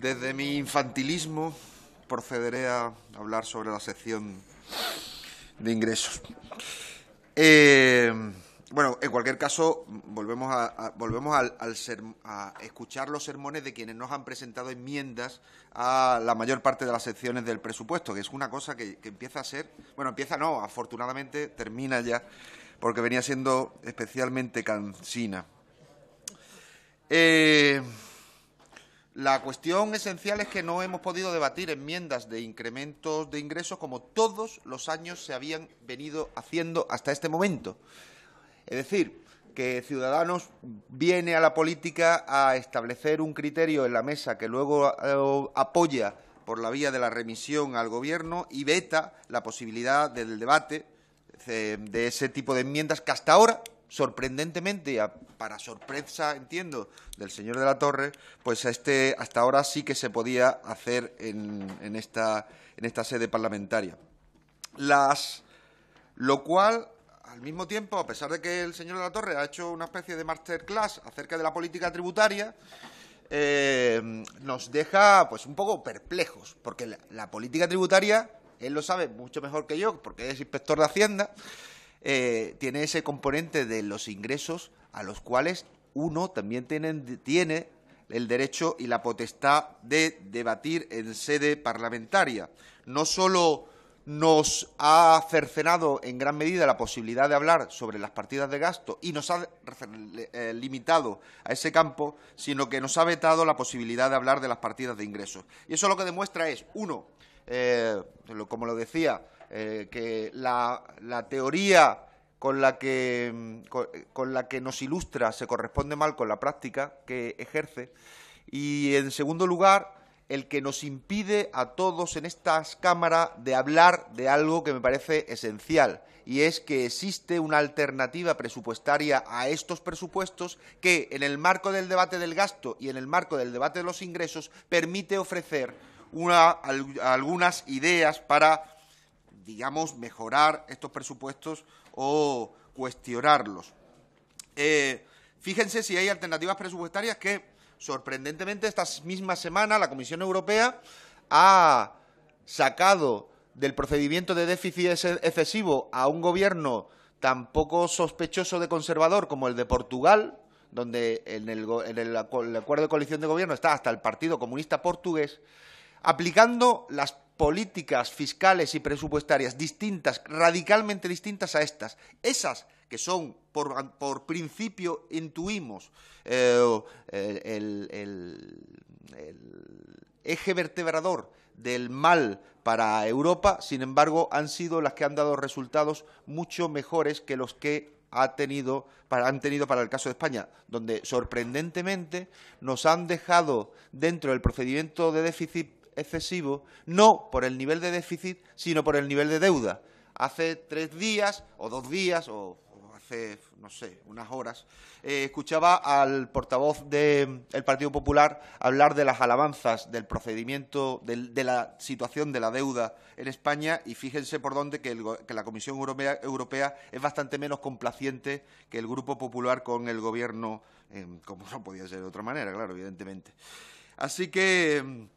Desde mi infantilismo procederé a hablar sobre la sección de ingresos. Eh, bueno, en cualquier caso, volvemos a, escuchar los sermones de quienes nos han presentado enmiendas a la mayor parte de las secciones del presupuesto, que es una cosa que, que empieza a ser, bueno, empieza no, afortunadamente termina ya, porque venía siendo especialmente cansina. Eh, la cuestión esencial es que no hemos podido debatir enmiendas de incrementos de ingresos como todos los años se habían venido haciendo hasta este momento. Es decir, que Ciudadanos viene a la política a establecer un criterio en la mesa que luego eh, apoya por la vía de la remisión al Gobierno y veta la posibilidad del debate eh, de ese tipo de enmiendas que hasta ahora sorprendentemente, para sorpresa, entiendo, del señor de la Torre, pues este, hasta ahora sí que se podía hacer en, esta, en esta sede parlamentaria. Las, lo cual, al mismo tiempo, a pesar de que el señor de la Torre ha hecho una especie de masterclass acerca de la política tributaria, eh, nos deja pues un poco perplejos, porque la política tributaria, él lo sabe mucho mejor que yo, porque es inspector de Hacienda, eh, tiene ese componente de los ingresos a los cuales uno también tiene el derecho y la potestad de debatir en sede parlamentaria. No solo nos ha cercenado en gran medida la posibilidad de hablar sobre las partidas de gasto y nos ha eh, limitado a ese campo, sino que nos ha vetado la posibilidad de hablar de las partidas de ingresos. Y eso lo que demuestra es, uno, eh, como lo decía, eh, que la, teoría con la, que, mm, eh, la que nos ilustra se corresponde mal con la práctica que ejerce. Y en segundo lugar, el que nos impide a todos en estas cámaras de hablar de algo que me parece esencial, y es que existe una alternativa presupuestaria a estos presupuestos que, en el marco del debate del gasto y en el marco del debate de los ingresos, permite ofrecer una, algunas ideas para digamos, mejorar estos presupuestos o cuestionarlos. Eh, fíjense si hay alternativas presupuestarias que, sorprendentemente, esta misma semana la Comisión Europea ha sacado del procedimiento de déficit excesivo a un gobierno tan poco sospechoso de conservador como el de Portugal, donde en el acuerdo de coalición de gobierno está hasta el Partido Comunista Portugués, aplicando las políticas fiscales y presupuestarias distintas, radicalmente distintas a estas. Esas que son, por, principio, intuimos eh, eh, el, eje vertebrador del mal para Europa, sin embargo, han sido las que han dado resultados mucho mejores que los que ha tenido han tenido para el caso de España, donde sorprendentemente nos han dejado dentro del procedimiento de déficit excesivo, no por el nivel de déficit, sino por el nivel de deuda. Hace tres días o dos días o hace, no sé, unas horas, eh, escuchaba al portavoz del mm, Partido Popular hablar de las alabanzas del procedimiento, de la situación de la deuda en España y fíjense por dónde que, la Comisión Europea, es bastante menos complaciente que el Grupo Popular con el Gobierno, em, como no podía ser de otra manera, claro, evidentemente. Así que... Em,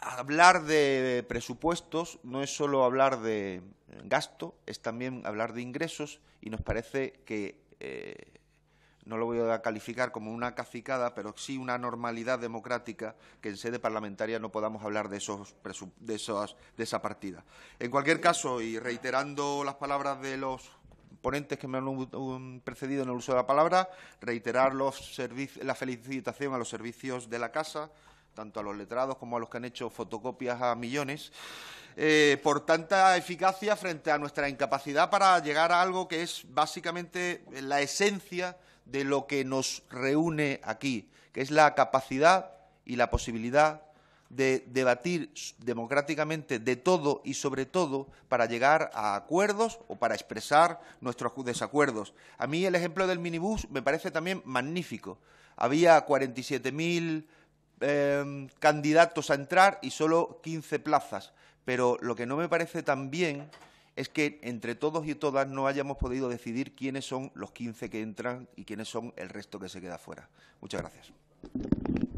hablar de presupuestos no es solo hablar de gasto, es también hablar de ingresos y nos parece que, eh, no lo voy a calificar como una cacicada, pero sí una normalidad democrática que en sede parlamentaria no podamos hablar de, esos de, esa partida. En cualquier caso, y reiterando las palabras de los ponentes que me han precedido en el uso de la palabra, reiterar la felicitación a los servicios de la Casa, tanto a los letrados como a los que han hecho fotocopias a millones, eh, por tanta eficacia frente a nuestra incapacidad para llegar a algo que es básicamente la esencia de lo que nos reúne aquí, que es la capacidad y la posibilidad de debatir democráticamente de todo y sobre todo para llegar a acuerdos o para expresar nuestros desacuerdos. A mí el ejemplo del minibús me parece también magnífico. Había 47.000 Em, candidatos a entrar y solo 15 plazas. Pero lo que no me parece tan bien es que entre todos y todas no hayamos podido decidir quiénes son los 15 que entran y quiénes son el resto que se queda fuera. Muchas gracias.